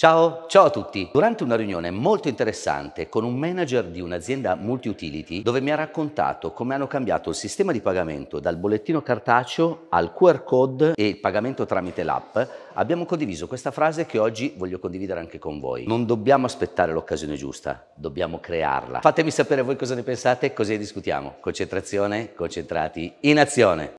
Ciao, ciao a tutti! Durante una riunione molto interessante con un manager di un'azienda multi-utility dove mi ha raccontato come hanno cambiato il sistema di pagamento dal bollettino cartaceo al QR code e il pagamento tramite l'app, abbiamo condiviso questa frase che oggi voglio condividere anche con voi. Non dobbiamo aspettare l'occasione giusta, dobbiamo crearla. Fatemi sapere voi cosa ne pensate, così discutiamo. Concentrazione, concentrati, in azione!